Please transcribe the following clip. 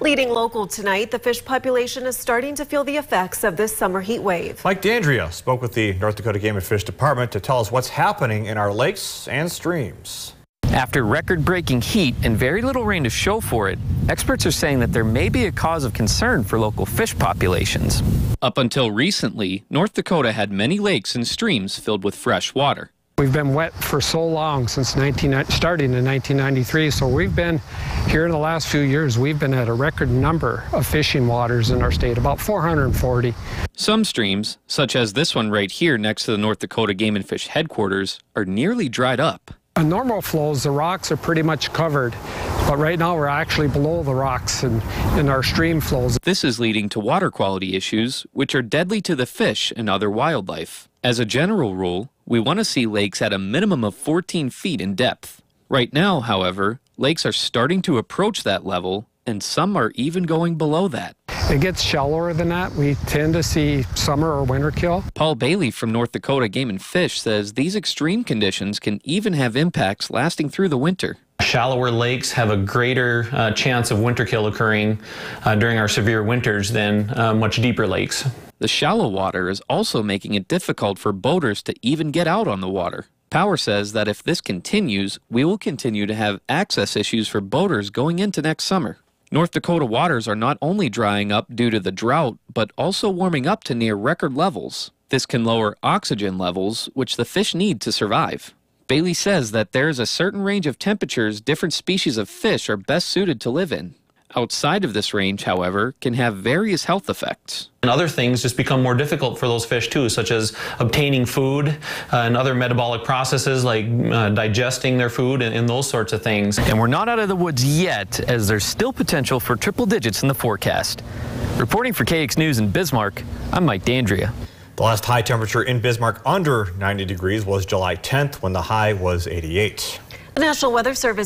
Leading local tonight, the fish population is starting to feel the effects of this summer heat wave. Mike D'Andrea spoke with the North Dakota Game and Fish Department to tell us what's happening in our lakes and streams. After record-breaking heat and very little rain to show for it, experts are saying that there may be a cause of concern for local fish populations. Up until recently, North Dakota had many lakes and streams filled with fresh water. We've been wet for so long since 19, starting in 1993, so we've been here in the last few years, we've been at a record number of fishing waters in our state, about 440. Some streams, such as this one right here next to the North Dakota Game and Fish headquarters, are nearly dried up. In normal flows, the rocks are pretty much covered, but right now we're actually below the rocks and in our stream flows. This is leading to water quality issues, which are deadly to the fish and other wildlife. As a general rule, we want to see lakes at a minimum of 14 feet in depth. Right now, however, lakes are starting to approach that level, and some are even going below that. It gets shallower than that. We tend to see summer or winter kill. Paul Bailey from North Dakota Game and Fish says these extreme conditions can even have impacts lasting through the winter. Shallower lakes have a greater uh, chance of winter kill occurring uh, during our severe winters than uh, much deeper lakes. The shallow water is also making it difficult for boaters to even get out on the water. Power says that if this continues, we will continue to have access issues for boaters going into next summer. North Dakota waters are not only drying up due to the drought, but also warming up to near record levels. This can lower oxygen levels, which the fish need to survive. Bailey says that there is a certain range of temperatures different species of fish are best suited to live in outside of this range, however, can have various health effects. And other things just become more difficult for those fish too, such as obtaining food uh, and other metabolic processes like uh, digesting their food and, and those sorts of things. And we're not out of the woods yet, as there's still potential for triple digits in the forecast. Reporting for KX News in Bismarck, I'm Mike D'Andrea. The last high temperature in Bismarck under 90 degrees was July 10th when the high was 88. The National Weather Service